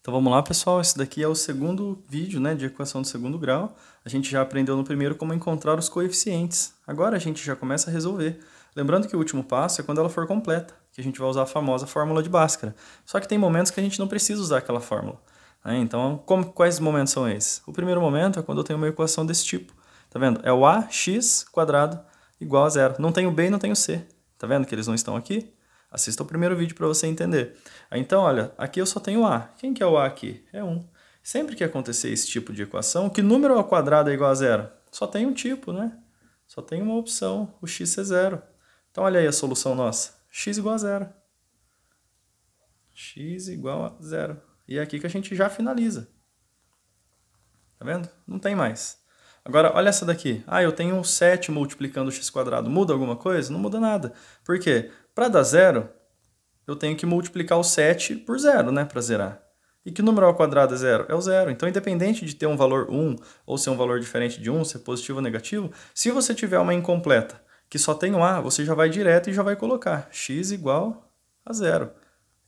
Então vamos lá, pessoal. Esse daqui é o segundo vídeo né, de equação de segundo grau. A gente já aprendeu no primeiro como encontrar os coeficientes. Agora a gente já começa a resolver. Lembrando que o último passo é quando ela for completa, que a gente vai usar a famosa fórmula de Bhaskara. Só que tem momentos que a gente não precisa usar aquela fórmula. Né? Então, como, quais momentos são esses? O primeiro momento é quando eu tenho uma equação desse tipo. Tá vendo? É o ax quadrado igual a zero. Não tem o b e não tem o c. Tá vendo que eles não estão aqui? Assista o primeiro vídeo para você entender. Então, olha, aqui eu só tenho A. Quem que é o A aqui? É 1. Sempre que acontecer esse tipo de equação, que número ao quadrado é igual a zero? Só tem um tipo, né? Só tem uma opção, o x é zero. Então, olha aí a solução nossa. x igual a zero. x igual a zero. E é aqui que a gente já finaliza. Tá vendo? Não tem mais. Agora, olha essa daqui. Ah, eu tenho 7 multiplicando quadrado Muda alguma coisa? Não muda nada. Por quê? Para dar zero, eu tenho que multiplicar o 7 por zero, né? Para zerar. E que número ao quadrado é zero? É o zero. Então, independente de ter um valor 1 ou ser um valor diferente de 1, ser positivo ou negativo, se você tiver uma incompleta que só tem um A, você já vai direto e já vai colocar x igual a zero.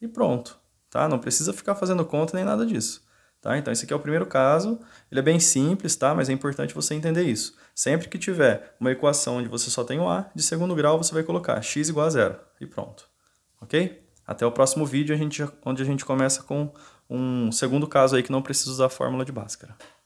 E pronto. Tá? Não precisa ficar fazendo conta nem nada disso. Tá? Então, esse aqui é o primeiro caso, ele é bem simples, tá? mas é importante você entender isso. Sempre que tiver uma equação onde você só tem o A, de segundo grau você vai colocar x igual a zero e pronto. Ok? Até o próximo vídeo, a gente, onde a gente começa com um segundo caso aí que não precisa usar a fórmula de Bhaskara.